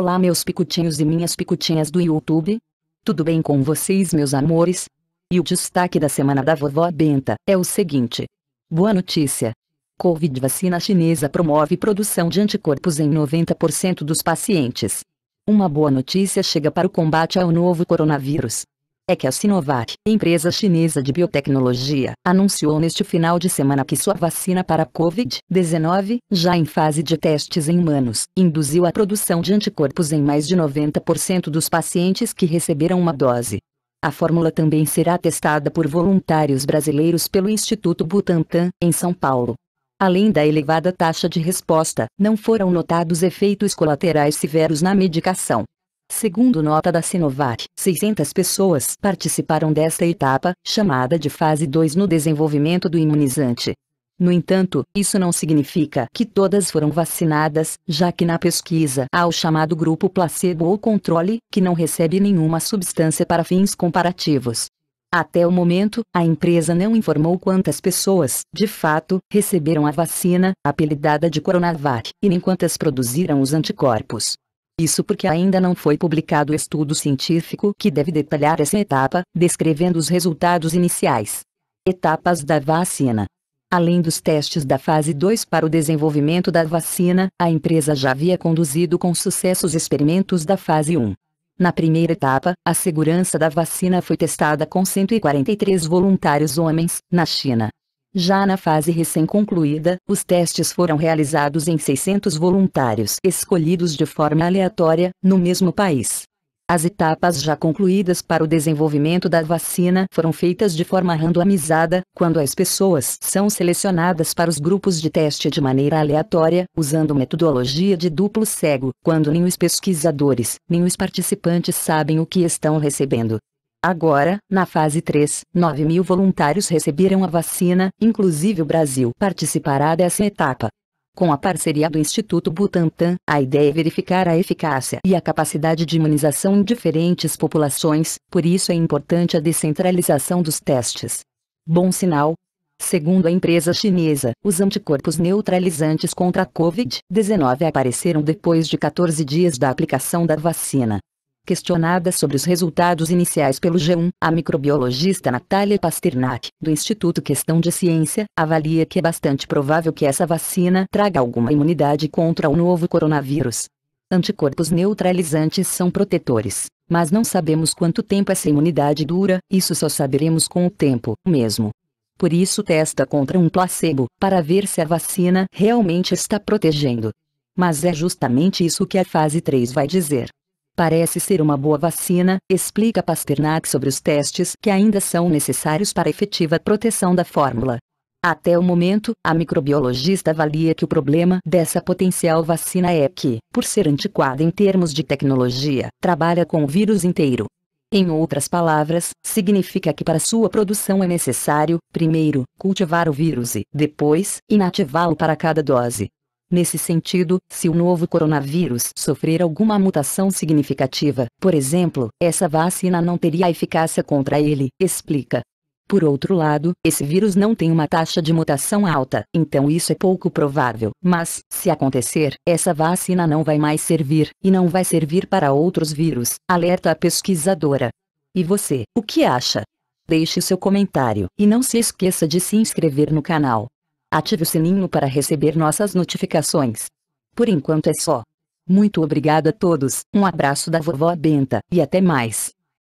Olá meus picutinhos e minhas picutinhas do YouTube. Tudo bem com vocês meus amores? E o destaque da semana da vovó Benta é o seguinte. Boa notícia. Covid vacina chinesa promove produção de anticorpos em 90% dos pacientes. Uma boa notícia chega para o combate ao novo coronavírus é que a Sinovac, empresa chinesa de biotecnologia, anunciou neste final de semana que sua vacina para Covid-19, já em fase de testes em humanos, induziu a produção de anticorpos em mais de 90% dos pacientes que receberam uma dose. A fórmula também será testada por voluntários brasileiros pelo Instituto Butantan, em São Paulo. Além da elevada taxa de resposta, não foram notados efeitos colaterais severos na medicação. Segundo nota da Sinovac, 600 pessoas participaram desta etapa, chamada de fase 2 no desenvolvimento do imunizante. No entanto, isso não significa que todas foram vacinadas, já que na pesquisa há o chamado grupo placebo ou controle, que não recebe nenhuma substância para fins comparativos. Até o momento, a empresa não informou quantas pessoas, de fato, receberam a vacina, apelidada de Coronavac, e nem quantas produziram os anticorpos. Isso porque ainda não foi publicado estudo científico que deve detalhar essa etapa, descrevendo os resultados iniciais. Etapas da vacina. Além dos testes da fase 2 para o desenvolvimento da vacina, a empresa já havia conduzido com sucesso os experimentos da fase 1. Na primeira etapa, a segurança da vacina foi testada com 143 voluntários homens, na China. Já na fase recém-concluída, os testes foram realizados em 600 voluntários escolhidos de forma aleatória, no mesmo país. As etapas já concluídas para o desenvolvimento da vacina foram feitas de forma randomizada, quando as pessoas são selecionadas para os grupos de teste de maneira aleatória, usando metodologia de duplo cego, quando nem os pesquisadores, nem os participantes sabem o que estão recebendo. Agora, na fase 3, 9 mil voluntários receberam a vacina, inclusive o Brasil participará dessa etapa. Com a parceria do Instituto Butantan, a ideia é verificar a eficácia e a capacidade de imunização em diferentes populações, por isso é importante a descentralização dos testes. Bom sinal, Segundo a empresa chinesa, os anticorpos neutralizantes contra a Covid-19 apareceram depois de 14 dias da aplicação da vacina. Questionada sobre os resultados iniciais pelo G1, a microbiologista Natália Pasternak, do Instituto Questão de Ciência, avalia que é bastante provável que essa vacina traga alguma imunidade contra o novo coronavírus. Anticorpos neutralizantes são protetores, mas não sabemos quanto tempo essa imunidade dura, isso só saberemos com o tempo mesmo. Por isso testa contra um placebo, para ver se a vacina realmente está protegendo. Mas é justamente isso que a fase 3 vai dizer. Parece ser uma boa vacina, explica Pasternak sobre os testes que ainda são necessários para efetiva proteção da fórmula. Até o momento, a microbiologista avalia que o problema dessa potencial vacina é que, por ser antiquada em termos de tecnologia, trabalha com o vírus inteiro. Em outras palavras, significa que para sua produção é necessário, primeiro, cultivar o vírus e, depois, inativá-lo para cada dose. Nesse sentido, se o novo coronavírus sofrer alguma mutação significativa, por exemplo, essa vacina não teria eficácia contra ele, explica. Por outro lado, esse vírus não tem uma taxa de mutação alta, então isso é pouco provável. Mas, se acontecer, essa vacina não vai mais servir, e não vai servir para outros vírus, alerta a pesquisadora. E você, o que acha? Deixe seu comentário, e não se esqueça de se inscrever no canal. Ative o sininho para receber nossas notificações. Por enquanto é só. Muito obrigado a todos, um abraço da vovó Benta e até mais.